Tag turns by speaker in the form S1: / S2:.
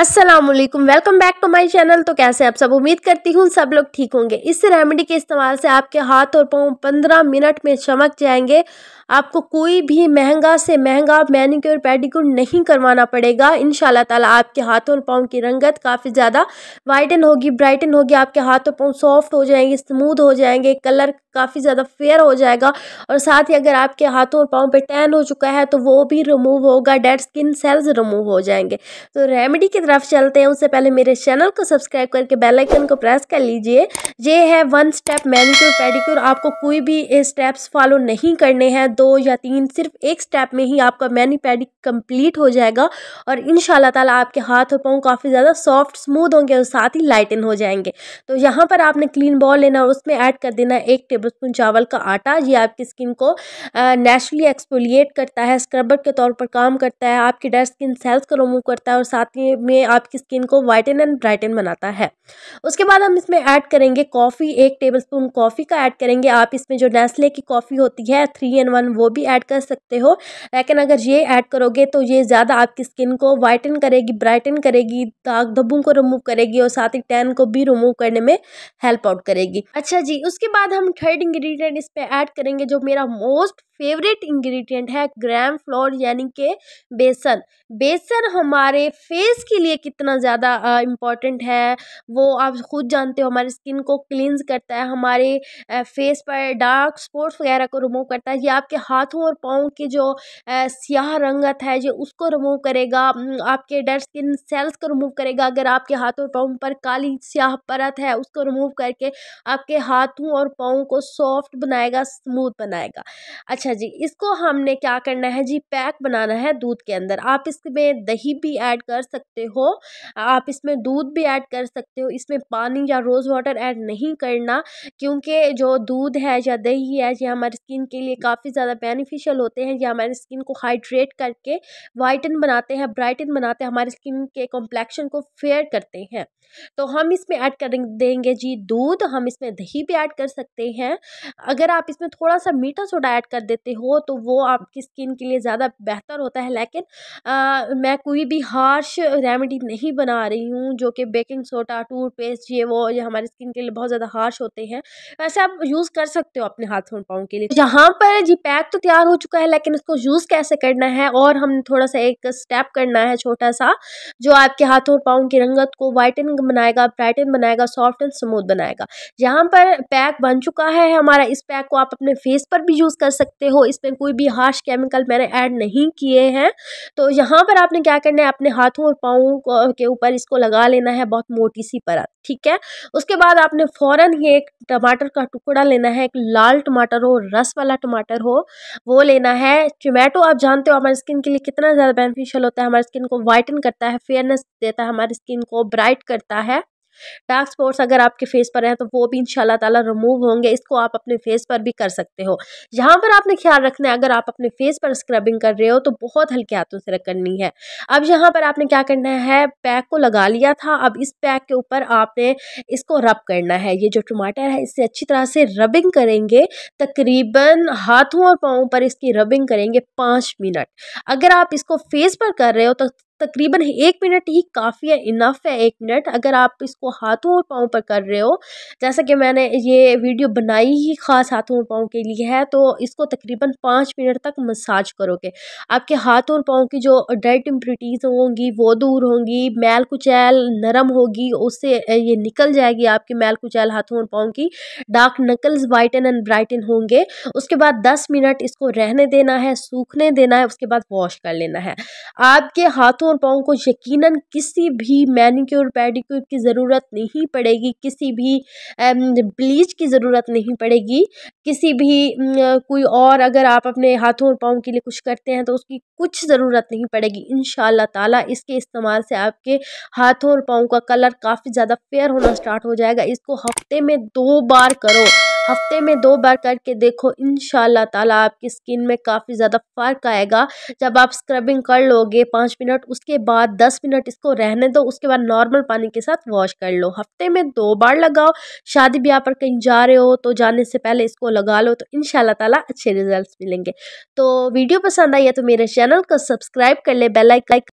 S1: Aslam welcome back to my channel तो कैसे आप सब उम्मीद करती हूँ सब लोग ठीक होंगे इस रेमेडी के इस्तेमाल से आपके हाथ और पाँव पंद्रह मिनट में चमक जाएंगे आपको कोई भी महंगा से महंगा मैनिक्योर पेडिक्योर नहीं करवाना पड़ेगा इन ताला आपके हाथों और पाँव की रंगत काफ़ी ज़्यादा वाइटन होगी ब्राइटन होगी आपके हाथ और पाँव सॉफ्ट हो जाएंगे स्मूद हो जाएंगे कलर काफ़ी ज़्यादा फेयर हो जाएगा और साथ ही अगर आपके हाथों और पाँव पर टैन हो चुका है तो वो भी रिमूव होगा डेड स्किन सेल्स रिमूव हो जाएंगे तो रेमेडी के तरफ चलते हैं उससे पहले मेरे चैनल को सब्सक्राइब करके बेल आइकन को प्रेस कर लीजिए ये है वन स्टेप मैनिक्योर पेडिक्योर आपको कोई भी स्टेप्स फॉलो नहीं करने हैं दो या तीन सिर्फ एक स्टेप में ही आपका मैनी पैडिक कंप्लीट हो जाएगा और इन ताला आपके हाथ और पाँव काफ़ी ज़्यादा सॉफ्ट स्मूद होंगे और साथ ही लाइटन हो जाएंगे तो यहाँ पर आपने क्लीन बॉल लेना और उसमें ऐड कर देना एक टेबल स्पून चावल का आटा ये आपकी स्किन को नेचुरली एक्सपोलिएट करता है स्क्रबर के तौर पर काम करता है आपकी डेड स्किन सेल्स को रिमूव करता है और साथ ही ये आपकी स्किन को वाइटन एंड ब्राइटन बनाता है उसके बाद हम इसमें ऐड करेंगे कॉफ़ी एक टेबल स्पून कॉफ़ी का ऐड करेंगे आप इसमें जो नेस्ले की कॉफ़ी होती है थ्री एन वन वो भी ऐड कर सकते हो लेकिन अगर ये ऐड करोगे तो ये ज़्यादा आपकी स्किन को वाइटन करेगी ब्राइटन करेगी दाग धब्बों को रिमूव करेगी और साथ ही टैन को भी रिमूव करने में हेल्प आउट करेगी अच्छा जी उसके बाद हम थर्ड इंग्रेडिएंट इस पर ऐड करेंगे जो मेरा मोस्ट फेवरेट इंग्रेडिएंट है ग्राम फ्लोर यानी कि बेसन बेसन हमारे फेस के लिए कितना ज़्यादा इम्पॉर्टेंट है वो आप खुद जानते हो हमारे स्किन को क्लींस करता है हमारे फेस पर डार्क स्पॉट्स वगैरह को रिमूव करता है ये आपके हाथों और पाँव के जो स्याह रंगत है जो उसको रिमूव करेगा आपके डेड स्किन सेल्स को रिमूव करेगा अगर आपके हाथों और पाँव पर काली स्याह परत है उसको रिमूव करके आपके हाथों और पाँव को सॉफ्ट बनाएगा स्मूथ बनाएगा अच्छा अच्छा जी इसको हमने क्या करना है जी पैक बनाना है दूध के अंदर आप इसमें दही भी ऐड कर सकते हो आप इसमें दूध भी ऐड कर सकते हो इसमें पानी या रोज़ वाटर ऐड नहीं करना क्योंकि जो दूध है या दही है ये हमारी स्किन के लिए काफ़ी ज़्यादा बेनिफिशियल होते हैं ये हमारी स्किन को हाइड्रेट करके वाइटन बनाते हैं ब्राइटन बनाते हैं हमारी स्किन के कॉम्प्लेक्शन को फेयर करते हैं तो हम इसमें ऐड कर देंगे जी दूध हम इसमें दही भी ऐड कर सकते हैं अगर आप इसमें थोड़ा सा मीठा सोडा ऐड कर दे लेते हो तो वो आपकी स्किन के लिए ज़्यादा बेहतर होता है लेकिन आ, मैं कोई भी हार्श रेमेडी नहीं बना रही हूँ जो कि बेकिंग सोडा टूथपेस्ट ये वो ये हमारी स्किन के लिए बहुत ज़्यादा हार्श होते हैं वैसे आप यूज़ कर सकते हो अपने हाथों पाँव के लिए तो यहाँ पर जी पैक तो तैयार हो चुका है लेकिन इसको यूज़ कैसे करना है और हम थोड़ा सा एक स्टेप करना है छोटा सा जो आपके हाथों और पाँव की रंगत को वाइटन बनाएगा ब्राइटन बनाएगा सॉफ्ट एंड स्मूथ बनाएगा यहाँ पर पैक बन चुका है हमारा इस पैक को आप अपने फेस पर भी यूज़ कर सकते सकते हो इसमें कोई भी हार्श केमिकल मैंने ऐड नहीं किए हैं तो यहाँ पर आपने क्या करना है अपने हाथों और पाँव के ऊपर इसको लगा लेना है बहुत मोटी सी परत ठीक है उसके बाद आपने फ़ौरन ही एक टमाटर का टुकड़ा लेना है एक लाल टमाटर हो रस वाला टमाटर हो वो लेना है टोमेटो आप जानते हो हमारी स्किन के लिए कितना ज़्यादा बेनिफिशियल होता है हमारी स्किन को वाइटन करता है फेयरनेस देता है हमारी स्किन को ब्राइट करता है डार्क स्पॉट्स अगर आपके फेस पर हैं तो वो भी इन ताला रिमूव होंगे इसको आप अपने फेस पर भी कर सकते हो यहाँ पर आपने ख्याल रखना है अगर आप अपने फेस पर स्क्रबिंग कर रहे हो तो बहुत हल्के हाथों से करनी है अब यहाँ पर आपने क्या करना है पैक को लगा लिया था अब इस पैक के ऊपर आपने इसको रब करना है ये जो टमाटर है इससे अच्छी तरह से रबिंग करेंगे तकरीबन हाथों और पाँव पर इसकी रबिंग करेंगे पाँच मिनट अगर आप इसको फेस पर कर रहे हो तो तकरीबन एक मिनट ही काफ़ी है इनफ है एक मिनट अगर आप इसको हाथों और पाँव पर कर रहे हो जैसा कि मैंने ये वीडियो बनाई ही खास हाथों और पाँव के लिए है तो इसको तकरीबन पाँच मिनट तक मसाज करोगे आपके हाथों और पाँव की जो डेड इम्प्रिटीज़ होंगी वो दूर होंगी मैल कुचैल नरम होगी उससे ये निकल जाएगी आपकी मैल कुचैल हाथों और पाँव की dark knuckles whiten and brighten होंगे उसके बाद दस मिनट इसको रहने देना है सूखने देना है उसके बाद वॉश कर लेना है आपके हाथों हाथों और पाँव को यकीनन किसी भी मैनिक्योर पेडिक्योर की ज़रूरत नहीं पड़ेगी किसी भी ब्लीच की ज़रूरत नहीं पड़ेगी किसी भी कोई और अगर आप अपने हाथों और पाँव के लिए कुछ करते हैं तो उसकी कुछ ज़रूरत नहीं पड़ेगी इन ताला इसके इस्तेमाल से आपके हाथों और पाँव का कलर काफ़ी ज़्यादा फेयर होना स्टार्ट हो जाएगा इसको हफ्ते में दो बार करो हफ्ते में दो बार करके देखो इन ताला आपकी स्किन में काफ़ी ज़्यादा फ़र्क आएगा जब आप स्क्रबिंग कर लोगे पाँच मिनट उसके बाद दस मिनट इसको रहने दो उसके बाद नॉर्मल पानी के साथ वॉश कर लो हफ्ते में दो बार लगाओ शादी ब्याह पर कहीं जा रहे हो तो जाने से पहले इसको लगा लो तो इन ताला अच्छे रिजल्ट मिलेंगे तो वीडियो पसंद आई है तो मेरे चैनल को सब्सक्राइब कर ले बेलाइक